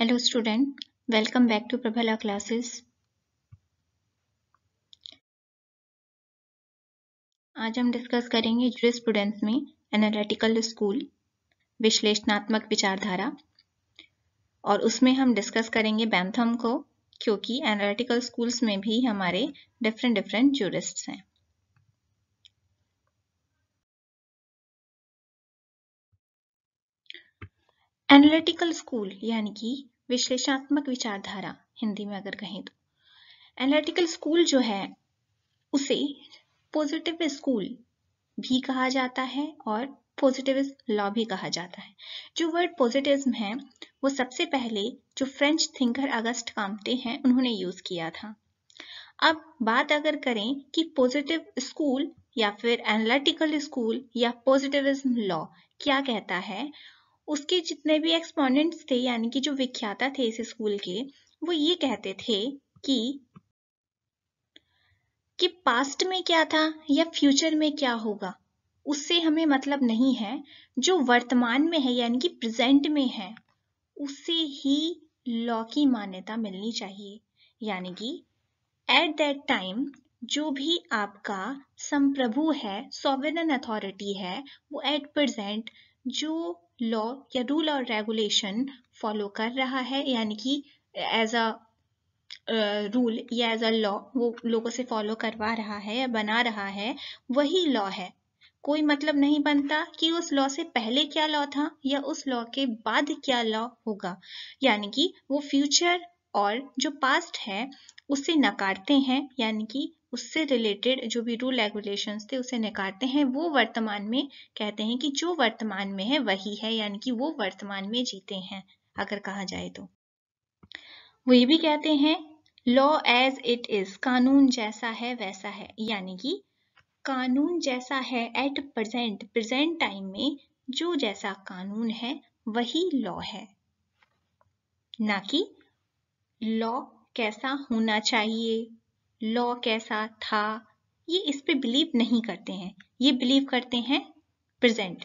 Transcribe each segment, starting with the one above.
Hello student welcome back to Prabhala classes आज हम discuss करेंगे जुरिस्प्रूडेंस में एनालिटिकल स्कूल विश्लेषणात्मक विचारधारा और उसमें हम डिस्कस करेंगे बैंथम को क्योंकि एनालिटिकल स्कूल्स में भी हमारे डिफरेंट डिफरेंट जूरिस्ट्स हैं एनालिटिकल स्कूल यानी कि विश्लेषणात्मक विचारधारा हिंदी में अगर कहें तो एनालिटिकल स्कूल जो है उसे पॉजिटिव स्कूल भी कहा जाता है और पॉजिटिव लॉ भी कहा जाता है जो वर्ड पॉजिटिव्स है वो सबसे पहले जो फ्रेंच थिंकर अगस्त कामते हैं उन्होंने यूज किया था अब बात अगर करें कि पॉजिटिव स्कूल या फिर एनालिटिकल स्कूल या पॉजिटिविज्म लॉ क्या कहता है उसके जितने भी एक्सपोनेंट्स थे यानी कि जो विख्याता थे इस स्कूल के वो ये कहते थे कि कि पास्ट में क्या था या फ्यूचर में क्या होगा उससे हमें मतलब नहीं है जो वर्तमान में है यानी कि प्रेजेंट में है उससे ही लॉ की मान्यता मिलनी चाहिए यानी कि एट दैट टाइम जो भी आपका संप्रभु है सॉवरन अथॉरिटी है वो एट प्रेजेंट जो लॉ या रूल और रेगुलेशन फॉलो कर रहा है यानी कि एज अ रूल या एज अ लॉ वो लोगों से फॉलो करवा रहा है या बना रहा है वही लॉ है कोई मतलब नहीं बनता कि उस लॉ से पहले क्या लॉ था या उस लॉ के बाद क्या लॉ होगा यानी कि वो फ्यूचर और जो पास्ट है उसे नकारते हैं यानी कि उससे रिलेटेड जो भी रूल रेगुलेशन थे उसे निकालते हैं वो वर्तमान में कहते हैं कि जो वर्तमान में है वही है यानी कि वो वर्तमान में जीते हैं अगर कहा जाए तो वो ये भी कहते हैं लॉ एज इट इज कानून जैसा है वैसा है यानी कि कानून जैसा है एट प्रेजेंट प्रेजेंट टाइम में जो जैसा कानून है वही लॉ है ना कि लॉ कैसा होना चाहिए लॉ कैसा था ये इस पे बिलीव नहीं करते हैं ये बिलीव करते हैं प्रेजेंट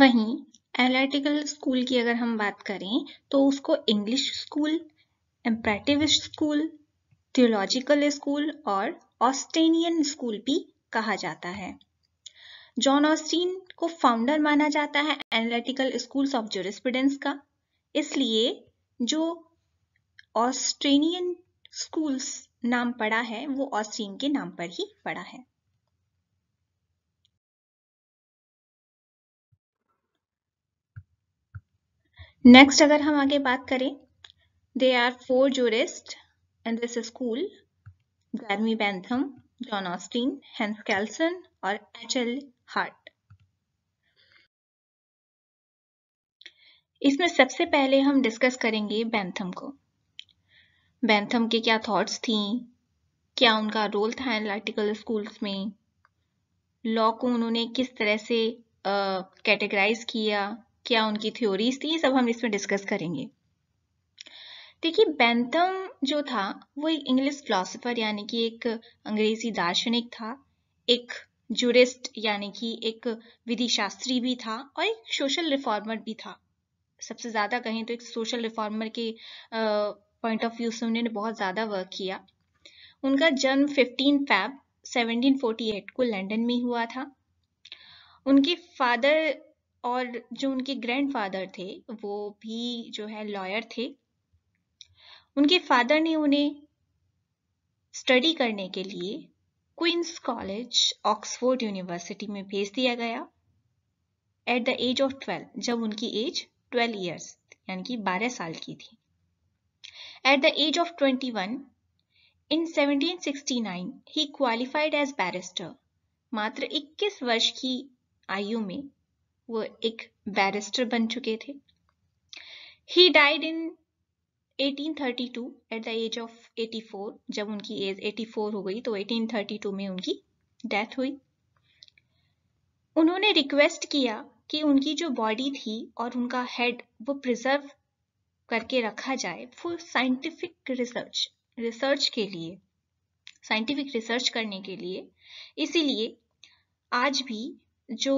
वहीं एनालिटिकल स्कूल की अगर हम बात करें तो उसको English school imperative school theological school और ऑस्टेनियन स्कूल भी कहा जाता है जॉन ऑस्टीन को फाउंडर माना जाता है एनालिटिकल स्कूल्स ऑफ जोरिस्पिडेंस का इसलिए जो ऑस्ट्रेनियन स्कूल्स नाम पड़ा है वो ऑस्ट्रीन के नाम पर ही पड़ा है नेक्स्ट अगर हम आगे बात करें they are four jurist in this school Jeremy Bentham John Austin Hans Kelsen और एच एल हार्ट इसमें सबसे पहले हम डिस्कस करेंगे बैंथम को बैंथम के क्या थॉट्स थी क्या उनका रोल था एनालिटिकल स्कूल्स में लॉ को उन्होंने किस तरह से कैटेगराइज uh, किया क्या उनकी थ्योरीज थी ये सब हम इसमें डिस्कस करेंगे देखिए बैंथम जो था वो एक इंग्लिश फिलोसोफर यानी कि एक अंग्रेजी दार्शनिक था एक जूरिस्ट यानी कि एक विधि शास्त्री भी था और एक सोशल रिफॉर्मर भी था सबसे ज़्यादा कहें तो एक सोशल रिफॉर्मर के पॉइंट ऑफ व्यू से उन्होंने बहुत ज़्यादा वर्क किया उनका जन्म 15 फैब 1748 को लंदन में हुआ था उनके फादर और जो उनके ग्रैंडफादर थे वो भी जो है लॉयर थे उनके फादर ने उन्हें स्टडी करने के लिए क्वींस कॉलेज ऑक्सफोर्ड यूनिवर्सिटी में भेज दिया गया at the age of twelve जब उनकी एज ट्वेल्व ईयर्स यानी कि बारह साल की थी at the age of twenty one in 1769 he qualified as barrister मात्र 21 वर्ष की आयु में वो एक बैरिस्टर बन चुके थे he died in 1832 at the age of 84 जब उनकी एज 84 हो गई तो 1832 में उनकी डेथ हुई उन्होंने रिक्वेस्ट किया कि उनकी जो बॉडी थी और उनका हेड वो प्रिजर्व करके रखा जाए फॉर साइंटिफिक रिसर्च रिसर्च के लिए साइंटिफिक रिसर्च करने के लिए इसीलिए आज भी जो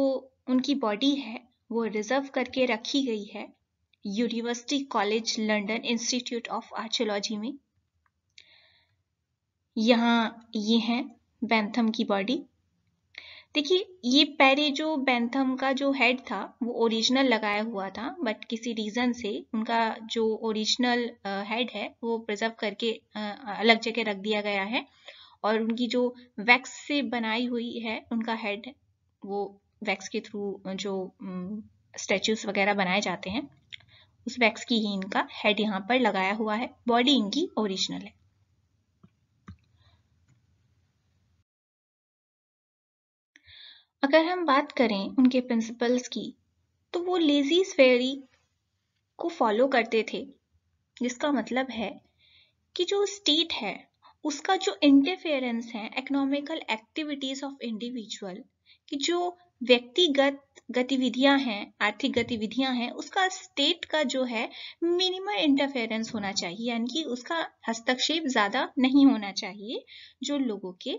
उनकी बॉडी है वो रिजर्व करके रखी गई है University College London Institute of Archaeology में यहाँ ये हैं बैंथम की बॉडी देखिए ये पैरे जो बैंथम का जो हेड था वो ओरिजिनल लगाया हुआ था बट किसी रीज़न से उनका जो ओरिजिनल हेड है वो प्रिजर्व करके अलग जगह रख दिया गया है और उनकी जो वैक्स से बनाई हुई है उनका हेड वो वैक्स के थ्रू जो स्टेच्यूज वगैरह बनाए जाते हैं उस वैक्स की ही इनका हेड यहाँ पर लगाया हुआ है बॉडी इनकी ओरिजिनल है अगर हम बात करें उनके प्रिंसिपल्स की तो वो लेजी फेरी को फॉलो करते थे जिसका मतलब है कि जो स्टेट है उसका जो इंटरफेरेंस है इकोनॉमिकल एक्टिविटीज ऑफ इंडिविजुअल कि जो व्यक्तिगत गतिविधियां हैं आर्थिक गतिविधियां हैं उसका स्टेट का जो है मिनिमम इंटरफेरेंस होना चाहिए यानी कि उसका हस्तक्षेप ज़्यादा नहीं होना चाहिए जो लोगों के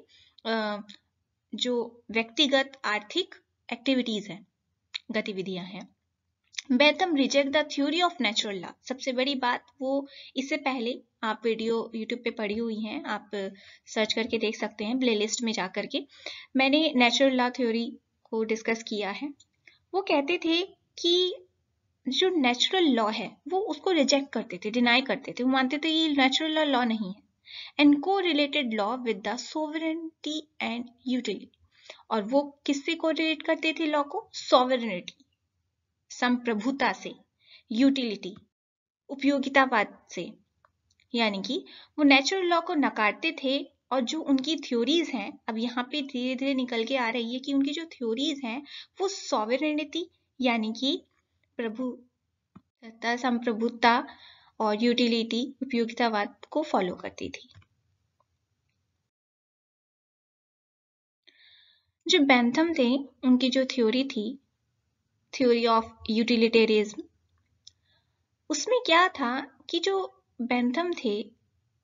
जो व्यक्तिगत आर्थिक एक्टिविटीज हैं गतिविधियां हैं Bentham reject the theory of natural law सबसे बड़ी बात वो इससे पहले आप वीडियो यूट्यूब पे पड़ी हुई हैं आप सर्च करके देख सकते हैं प्लेलिस्ट में जा करके मैंने नेचुरल लॉ थ्योरी को डिस्कस किया है वो कहते थे कि जो नेचुरल लॉ है वो उसको रिजेक्ट करते थे डिनाई करते थे वो मानते थे ये नेचुरल लॉ लॉ नहीं है एंड को related law with the sovereignty and utility और वो किससे को रिलेट करते थे लॉ को सोवरेनिटी संप्रभुता से यूटिलिटी उपयोगितावाद से यानी कि वो नेचुरल लॉ को नकारते थे और जो उनकी थ्योरीज हैं अब यहाँ पे धीरे धीरे निकल के आ रही है कि उनकी जो थ्योरीज हैं वो सॉवरेनिटी यानी कि प्रभु संप्रभुता और यूटिलिटी उपयोगितावाद को फॉलो करती थी जो बैंथम थे उनकी जो थ्योरी थी थ्योरी ऑफ यूटिलिटेरिज्म उसमें क्या था कि जो बैंथम थे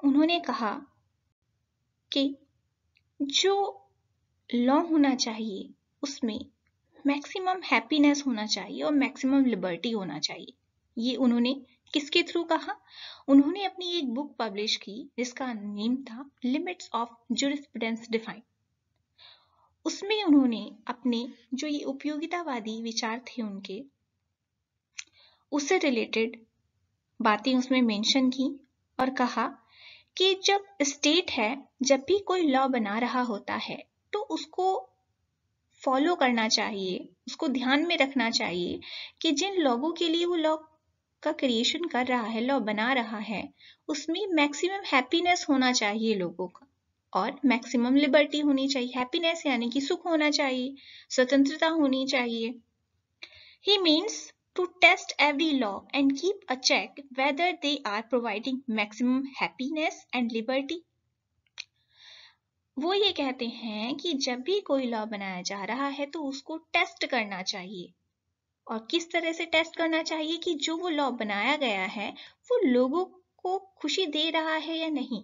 उन्होंने कहा कि जो लॉ होना चाहिए उसमें मैक्सिमम हैप्पीनेस होना चाहिए और मैक्सिमम लिबर्टी होना चाहिए ये उन्होंने किसके थ्रू कहा उन्होंने अपनी एक बुक पब्लिश की जिसका नेम था लिमिट्स ऑफ जुरिस्प्रूडेंस डिफाइन उसमें उन्होंने अपने जो ये उपयोगितावादी विचार थे उनके उससे रिलेटेड बातें उसमें मेंशन की और कहा कि जब स्टेट है जब भी कोई लॉ बना रहा होता है तो उसको फॉलो करना चाहिए उसको ध्यान में रखना चाहिए कि जिन लोगों के लिए वो लॉ का क्रिएशन कर रहा है लॉ बना रहा है उसमें मैक्सिमम हैप्पीनेस होना चाहिए लोगों का और मैक्सिमम लिबर्टी होनी चाहिए हैप्पीनेस यानी कि सुख होना चाहिए स्वतंत्रता होनी चाहिए he means to test every law and keep a check whether they are providing maximum happiness and liberty वो ये कहते हैं कि जब भी कोई लॉ बनाया जा रहा है तो उसको टेस्ट करना चाहिए और किस तरह से टेस्ट करना चाहिए कि जो वो लॉ बनाया गया है वो लोगों को खुशी दे रहा है या नहीं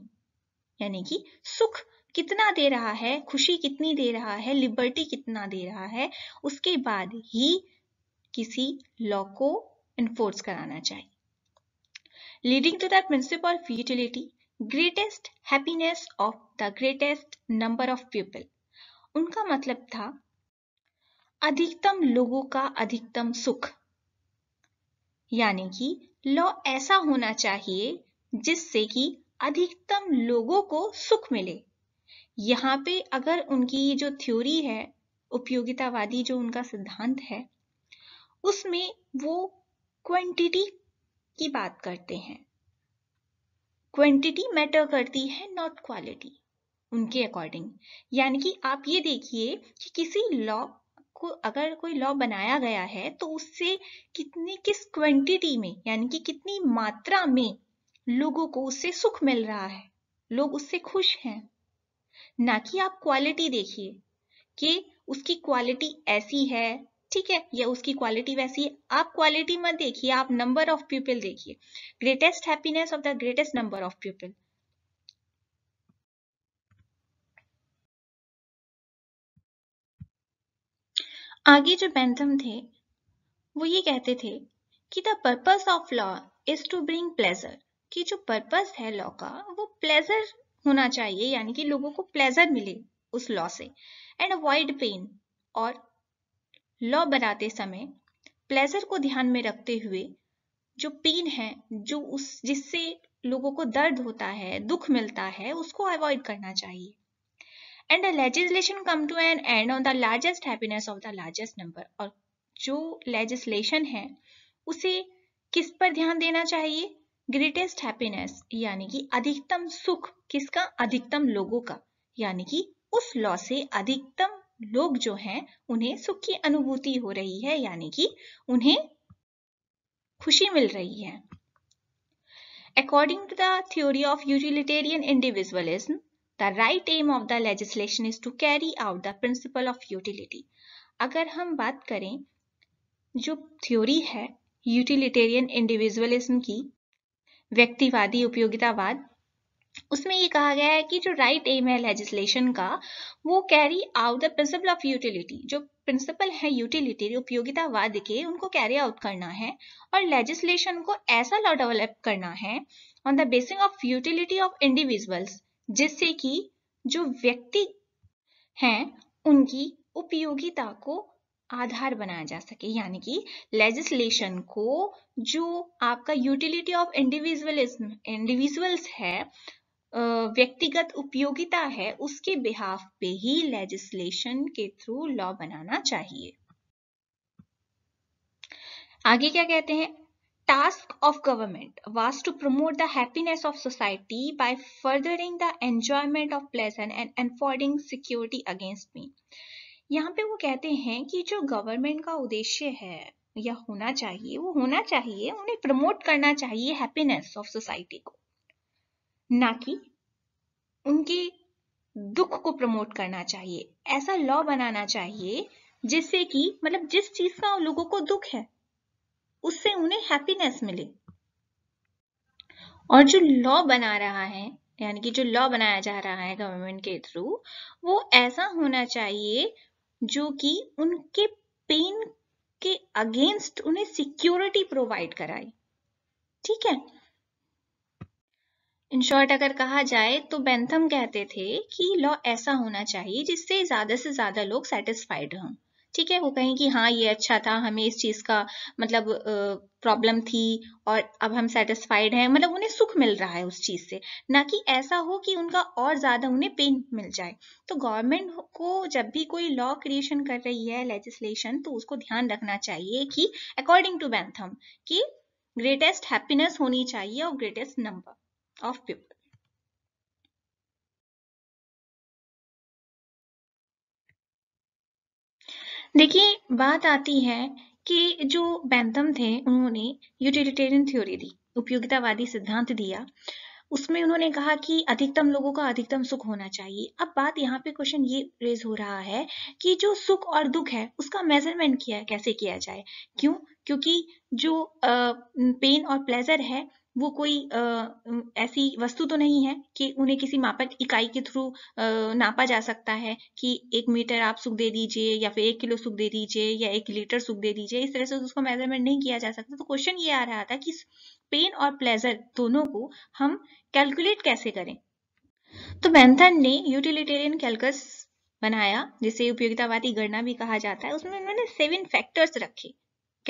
यानी कि सुख कितना दे रहा है खुशी कितनी दे रहा है लिबर्टी कितना दे रहा है उसके बाद ही किसी लॉ को इन्फोर्स कराना चाहिए leading to the principle of utility greatest happiness of the greatest number of people उनका मतलब था अधिकतम लोगों का अधिकतम सुख यानी कि लॉ ऐसा होना चाहिए जिससे कि अधिकतम लोगों को सुख मिले यहाँ पे अगर उनकी जो थ्योरी है उपयोगितावादी जो उनका सिद्धांत है उसमें वो क्वांटिटी की बात करते हैं क्वांटिटी मैटर करती है नॉट क्वालिटी उनके अकॉर्डिंग यानी कि आप ये देखिए कि किसी लॉ को अगर कोई लॉ बनाया गया है तो उससे कितनी किस क्वांटिटी में यानी कि कितनी मात्रा में लोगों को उससे सुख मिल रहा है लोग उससे खुश हैं ना कि आप क्वालिटी देखिए कि उसकी क्वालिटी ऐसी है ठीक है या उसकी क्वालिटी वैसी है आप क्वालिटी मत देखिए आप नंबर ऑफ पीपल देखिए greatest happiness of the greatest number of people आगे जो बेंथम थे वो ये कहते थे कि the purpose of law is to bring pleasure कि जो पर्पस है लॉ का वो प्लेजर होना चाहिए यानी कि लोगों को प्लेजर मिले उस लॉ से एंड अवॉइड पेन और लॉ बनाते समय प्लेजर को ध्यान में रखते हुए जो पेन है जो उस जिससे लोगों को दर्द होता है दुख मिलता है उसको अवॉइड करना चाहिए and the legislation come to an end on the largest happiness of the और जो लेजिस्लेशन है उसे किस पर ध्यान देना चाहिए ग्रेटेस्ट हैप्पीनेस यानी कि अधिकतम सुख किसका अधिकतम लोगों का यानी कि उस लॉ से अधिकतम लोग जो हैं उन्हें सुख की अनुभूति हो रही है यानी कि उन्हें खुशी मिल रही है according to the theory of utilitarian individualism the right aim of the legislation is to carry out the principle of utility अगर हम बात करें जो थ्योरी है यूटिलिटेरियन इंडिविजुअलिज्म की व्यक्तिवादी उपयोगितावाद उसमें ये कहा गया है कि जो राइट एम है लेजिस्लेशन का वो carry out the principle of utility जो प्रिंसिपल है यूटिलिटी उपयोगितावाद के उनको कैरी आउट करना है और लेजिस्लेशन को ऐसा लॉ डेवलप करना है on the basis of utility of individuals जिससे कि जो व्यक्ति हैं उनकी उपयोगिता को आधार बनाया जा सके यानी कि लेजिस्लेशन को जो आपका यूटिलिटी ऑफ इंडिविजुअलिज्म इंडिविजुअल्स है व्यक्तिगत उपयोगिता है उसके बिहाफ पे ही लेजिस्लेशन के थ्रू लॉ बनाना चाहिए आगे क्या कहते हैं task of government was to promote the happiness of society by furthering the enjoyment of pleasant and enforcing security against me यहाँ पे वो कहते हैं कि जो गवर्नमेंट का उद्देश्य है या होना चाहिए वो होना चाहिए उन्हें प्रमोट करना चाहिए हैप्पीनेस ऑफ सोसाइटी को ना कि उनके दुख को प्रमोट करना चाहिए ऐसा लॉ बनाना चाहिए जिससे कि मतलब जिस चीज का उन लोगों को दुख है उससे उन्हें हैप्पीनेस मिले और जो लॉ बना रहा है यानी कि जो लॉ बनाया जा रहा है गवर्नमेंट के थ्रू वो ऐसा होना चाहिए जो कि उनके पेन के अगेंस्ट उन्हें सिक्योरिटी प्रोवाइड कराए ठीक है इन शॉर्ट अगर कहा जाए तो बेंथम कहते थे कि लॉ ऐसा होना चाहिए जिससे ज्यादा से ज्यादा लोग सेटिस्फाइड हों ठीक है वो कहें कि हाँ ये अच्छा था हमें इस चीज़ का मतलब प्रॉब्लम थी और अब हम सेटिस्फाइड हैं मतलब उन्हें सुख मिल रहा है उस चीज़ से ना कि ऐसा हो कि उनका और ज़्यादा उन्हें पेन मिल जाए तो गवर्नमेंट को जब भी कोई लॉ क्रिएशन कर रही है लेजिस्लेशन तो उसको ध्यान रखना चाहिए कि अकॉर्डिंग टू बैंथम कि ग्रेटेस्ट हैप्पीनेस होनी चाहिए और ग्रेटेस्ट नंबर ऑफ पीपल देखिए बात आती है कि जो बैंथम थे उन्होंने यूटिलिटेरियन थ्योरी दी उपयोगितावादी सिद्धांत दिया उसमें उन्होंने कहा कि अधिकतम लोगों का अधिकतम सुख होना चाहिए अब बात यहाँ पे क्वेश्चन ये रेज हो रहा है कि जो सुख और दुख है उसका मेजरमेंट किया कैसे किया जाए क्यों क्योंकि जो पेन और प्लेजर है वो कोई ऐसी वस्तु तो नहीं है कि उन्हें किसी मापक इकाई के थ्रू नापा जा सकता है कि एक मीटर आप सुख दे दीजिए या फिर एक किलो सुख दे दीजिए या एक लीटर सुख दे दीजिए इस तरह से उसको मेजरमेंट नहीं किया जा सकता तो क्वेश्चन ये आ रहा था कि पेन और प्लेजर दोनों को हम कैलकुलेट कैसे करें तो मैंथन ने यूटिलिटेरियन कैलकस बनाया जिसे उपयोगितावादी गणना भी कहा जाता है उसमें उन्होंने सेवन फैक्टर्स रखे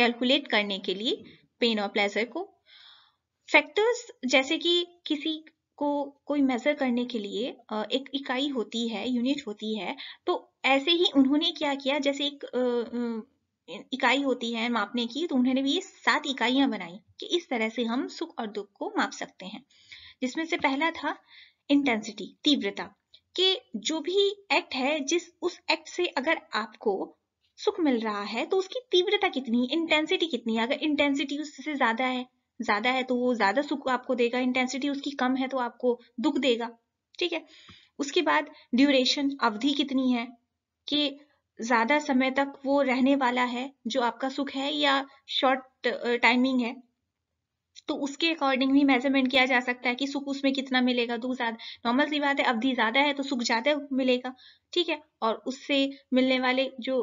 कैलकुलेट करने के लिए पेन और प्लेजर को फैक्टर्स जैसे कि किसी को कोई मेजर करने के लिए एक इकाई होती है यूनिट होती है तो ऐसे ही उन्होंने क्या किया जैसे एक इकाई होती है मापने की तो उन्होंने भी ये सात इकाइयां बनाई कि इस तरह से हम सुख और दुख को माप सकते हैं जिसमें से पहला था इंटेंसिटी तीव्रता कि जो भी एक्ट है जिस उस एक्ट से अगर आपको सुख मिल रहा है तो उसकी तीव्रता कितनी इंटेंसिटी कितनी अगर इंटेंसिटी उससे ज्यादा है ज्यादा है तो वो ज्यादा सुख आपको देगा इंटेंसिटी उसकी कम है तो आपको दुख देगा ठीक है उसके बाद ड्यूरेशन अवधि कितनी है कि ज्यादा समय तक वो रहने वाला है जो आपका सुख है या शॉर्ट टाइमिंग है तो उसके अकॉर्डिंग भी मेजरमेंट किया जा सकता है कि सुख उसमें कितना मिलेगा दुख ज्यादा नॉर्मल सी बात है अवधि ज्यादा है तो सुख ज्यादा मिलेगा ठीक है और उससे मिलने वाले जो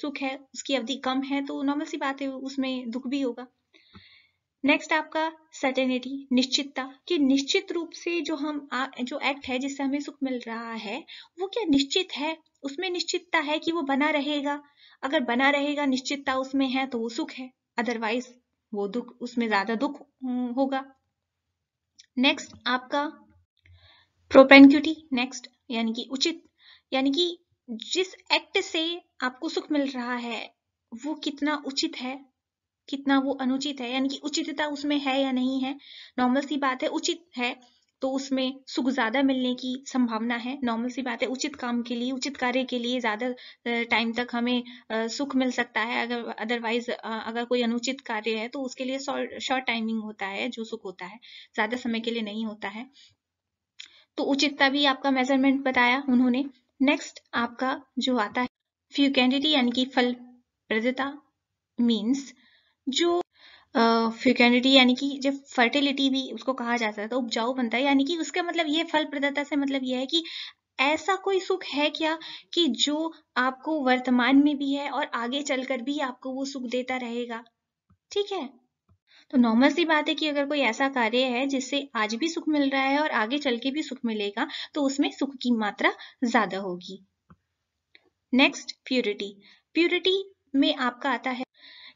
सुख है उसकी अवधि कम है तो नॉर्मल सी बात है उसमें दुख भी होगा नेक्स्ट आपका सर्टेनिटी निश्चितता कि निश्चित रूप से जो हम आ, जो एक्ट है जिससे हमें सुख मिल रहा है वो क्या निश्चित है उसमें निश्चितता है कि वो बना रहेगा अगर बना रहेगा निश्चितता उसमें है तो वो सुख है अदरवाइज वो दुख उसमें ज्यादा दुख हम्म, होगा नेक्स्ट आपका प्रोपेंक्यूटी नेक्स्ट यानी कि उचित यानी कि जिस एक्ट से आपको सुख मिल रहा है वो कितना उचित है कितना वो अनुचित है यानी कि उचितता उसमें है या नहीं है नॉर्मल सी बात है उचित है तो उसमें सुख ज़्यादा मिलने की संभावना है नॉर्मल सी बात है उचित काम के लिए उचित कार्य के लिए ज़्यादा टाइम तक हमें सुख मिल सकता है अगर अदरवाइज अगर कोई अनुचित कार्य है तो उसके लिए शॉर्ट टाइमिंग होता है जो सुख होता है ज़्यादा समय के लिए नहीं होता है तो उचितता भी आपका मेजरमेंट बताया उन्होंने नेक्स्ट आपका जो आता है फ्यूकेंडिटी यानी कि फल प्रदता मीन्स जो फ्यूकेनिटी यानी कि जब फर्टिलिटी भी उसको कहा जाता है तो उपजाऊ बनता है यानी कि उसका मतलब ये फल प्रदाता से मतलब यह है कि ऐसा कोई सुख है क्या कि जो आपको वर्तमान में भी है और आगे चलकर भी आपको वो सुख देता रहेगा ठीक है तो नॉर्मल सी बात है कि अगर कोई ऐसा कार्य है जिससे आज भी सुख मिल रहा है और आगे चल के भी सुख मिलेगा तो उसमें सुख की मात्रा ज्यादा होगी नेक्स्ट प्यूरिटी प्यूरिटी में आपका आता है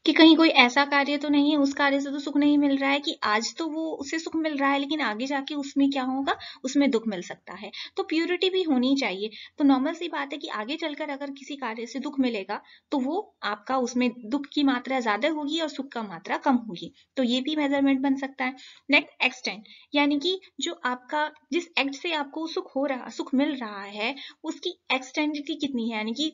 कि कहीं कोई ऐसा कार्य तो नहीं है उस कार्य से तो सुख नहीं मिल रहा है कि आज तो वो उसे सुख मिल रहा है लेकिन आगे जाके उसमें क्या होगा उसमें दुख मिल सकता है तो प्योरिटी भी होनी चाहिए तो नॉर्मल सी बात है कि आगे चलकर अगर किसी कार्य से दुख मिलेगा तो वो आपका उसमें दुख की मात्रा ज्यादा होगी और सुख का मात्रा कम होगी तो ये भी मेजरमेंट बन सकता है नेक्स्ट एक्सटेंट यानी कि जो आपका जिस एक्ट से आपको सुख हो रहा सुख मिल रहा है उसकी एक्सटेंडिटी कितनी है यानी कि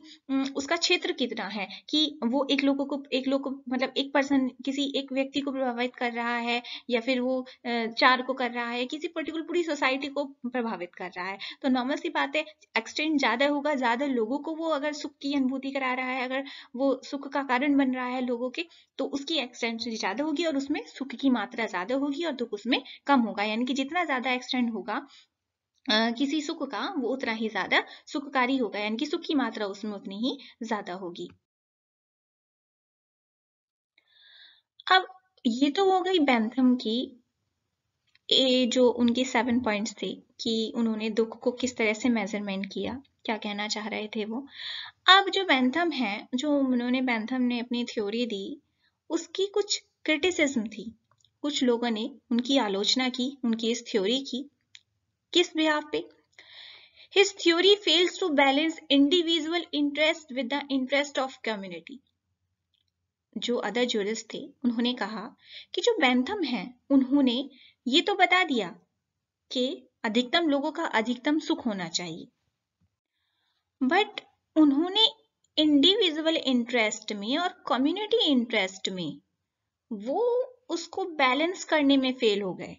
उसका क्षेत्र कितना है कि वो एक लोगों को एक लोग मतलब एक पर्सन किसी एक व्यक्ति को प्रभावित कर रहा है या फिर वो चार को कर रहा है किसी पर्टिकुलर पूरी सोसाइटी को प्रभावित कर रहा है तो नॉर्मल सी बात है एक्सटेंड ज्यादा होगा ज्यादा लोगों को वो अगर सुख की अनुभूति करा रहा है अगर वो सुख का कारण बन रहा है लोगों के तो उसकी एक्सटेंड ज्यादा होगी और उसमें सुख की मात्रा ज्यादा होगी और दुख उसमें कम होगा यानी कि जितना ज्यादा एक्सटेंड होगा Uh, किसी सुख का वो उतना ही ज्यादा सुखकारी होगा यानी कि सुख की मात्रा उसमें उतनी ही ज्यादा होगी अब ये तो हो गई बैंथम की ए जो उनकी सेवन पॉइंट्स थी कि उन्होंने दुख को किस तरह से मेजरमेंट किया क्या कहना चाह रहे थे वो अब जो बैंथम है जो उन्होंने बैंथम ने अपनी थ्योरी दी उसकी कुछ क्रिटिसिज्म थी कुछ लोगों ने उनकी आलोचना की उनकी इस थ्योरी की किस बिहाफ पे his theory fails to balance individual interest with the interest of community जो अदर जूरिस्ट थे उन्होंने कहा कि जो बैंथम हैं उन्होंने ये तो बता दिया कि अधिकतम लोगों का अधिकतम सुख होना चाहिए बट उन्होंने इंडिविजुअल इंटरेस्ट में और कम्युनिटी इंटरेस्ट में वो उसको बैलेंस करने में फेल हो गए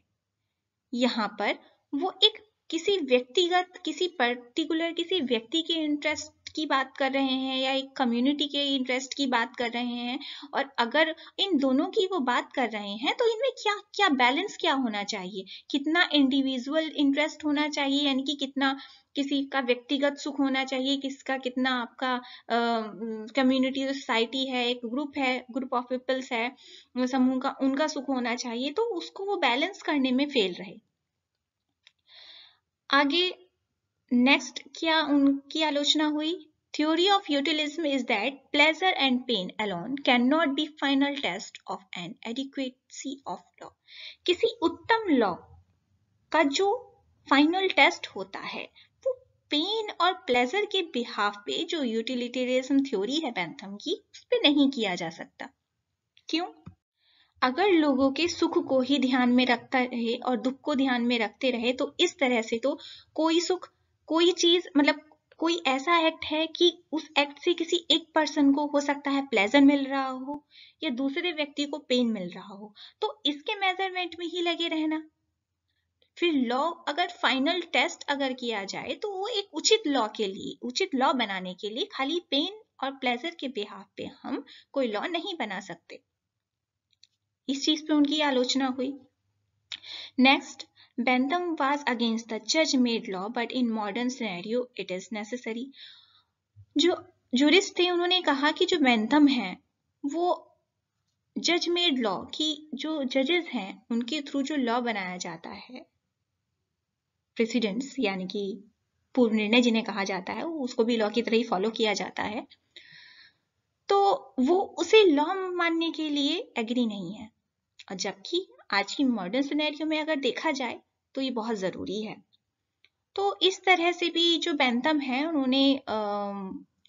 यहां पर वो एक किसी व्यक्तिगत किसी पर्टिकुलर किसी व्यक्ति के इंटरेस्ट की बात कर रहे हैं या एक कम्युनिटी के इंटरेस्ट की बात कर रहे हैं और अगर इन दोनों की वो बात कर रहे हैं तो इनमें क्या क्या बैलेंस क्या होना चाहिए कितना इंडिविजुअल इंटरेस्ट होना चाहिए यानी कि कितना किसी का व्यक्तिगत सुख होना चाहिए किसका कितना आपका कम्युनिटी सोसाइटी है एक ग्रुप है ग्रुप ऑफ पीपल्स है समूह का उनका सुख होना चाहिए तो उसको वो बैलेंस करने में फेल रहे आगे नेक्स्ट क्या उनकी आलोचना हुई theory of utilism is that pleasure and pain alone can not be final test of an adequacy of law किसी उत्तम लॉ का जो फाइनल टेस्ट होता है वो पेन और प्लेजर के बिहाफ पे जो यूटिलिटेरियज्म थ्योरी है पैंथम की उस पर नहीं किया जा सकता क्यों अगर लोगों के सुख को ही ध्यान में रखता रहे और दुख को ध्यान में रखते रहे तो इस तरह से तो कोई सुख कोई चीज मतलब कोई ऐसा एक्ट है कि उस एक्ट से किसी एक पर्सन को हो सकता है प्लेजर मिल रहा हो या दूसरे व्यक्ति को पेन मिल रहा हो तो इसके मेजरमेंट में ही लगे रहना फिर लॉ अगर फाइनल टेस्ट अगर किया जाए तो वो एक उचित लॉ के लिए उचित लॉ बनाने के लिए खाली पेन और प्लेजर के बिहाव पे हम कोई लॉ नहीं बना सकते इस चीज पे उनकी आलोचना हुई next Bentham was against the judge-made law but in modern scenario it is necessary. जो जूरिस्ट थे उन्होंने कहा कि जो बेंथम है वो जज मेड लॉ की जो जजेस हैं उनके थ्रू जो लॉ बनाया जाता है प्रेसिडेंट्स यानी कि पूर्व निर्णय जिन्हें कहा जाता है उसको भी लॉ की तरह ही फॉलो किया जाता है तो वो उसे लॉ मानने के लिए एग्री नहीं है और जबकि आज की मॉडर्न सिनेरियो में अगर देखा जाए तो ये बहुत ज़रूरी है तो इस तरह से भी जो बैंथम है उन्होंने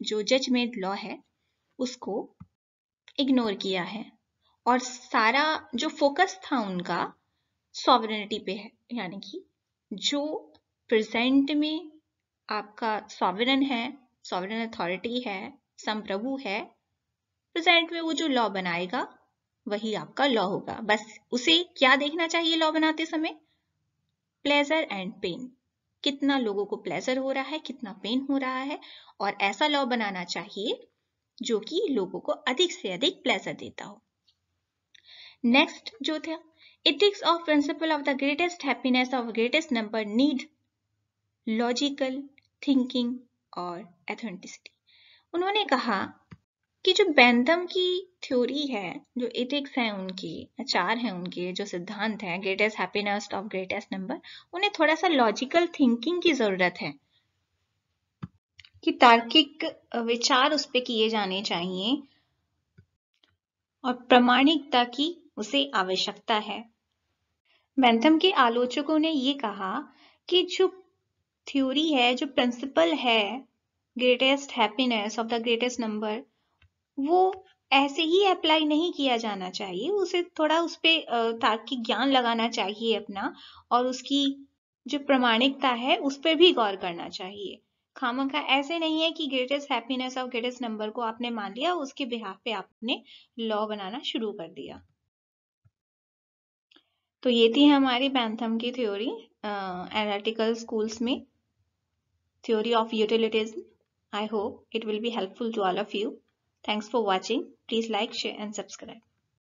जो जजमेंट लॉ है उसको इग्नोर किया है और सारा जो फोकस था उनका सॉवरनिटी पे है यानी कि जो प्रेजेंट में आपका सॉवरन है सॉवरन अथॉरिटी है संप्रभु है प्रेजेंट में वो जो लॉ बनाएगा वही आपका लॉ होगा बस उसे क्या देखना चाहिए लॉ बनाते समय प्लेजर एंड पेन कितना लोगों को प्लेजर हो रहा है कितना पेन हो रहा है और ऐसा लॉ बनाना चाहिए जो कि लोगों को अधिक से अधिक प्लेजर देता हो नेक्स्ट जो था ethics of principle of the greatest happiness of greatest number need logical thinking और एथेंटिसिटी उन्होंने कहा कि जो बैंथम की थ्योरी है जो एथिक्स है उनकी आचार है उनके जो सिद्धांत है greatest happiness of greatest number उन्हें थोड़ा सा लॉजिकल थिंकिंग की जरूरत है कि तार्किक विचार उस पर किए जाने चाहिए और प्रमाणिकता की उसे आवश्यकता है बैंथम के आलोचकों ने ये कहा कि जो थ्योरी है जो प्रिंसिपल है greatest happiness of the greatest number वो ऐसे ही अप्लाई नहीं किया जाना चाहिए उसे थोड़ा उस पर ताकि ज्ञान लगाना चाहिए अपना और उसकी जो प्रमाणिकता है उस पर भी गौर करना चाहिए खामा खा ऐसे नहीं है कि ग्रेटेस्ट हैप्पीनेस और ग्रेटेस्ट नंबर को आपने मान लिया उसके बिहाफ पे आपने लॉ बनाना शुरू कर दिया तो ये थी हमारी बैंथम की थ्योरी एनालिटिकल स्कूल्स में theory of utilities I hope it will be helpful to all of you Thanks for watching. Please like, share and subscribe.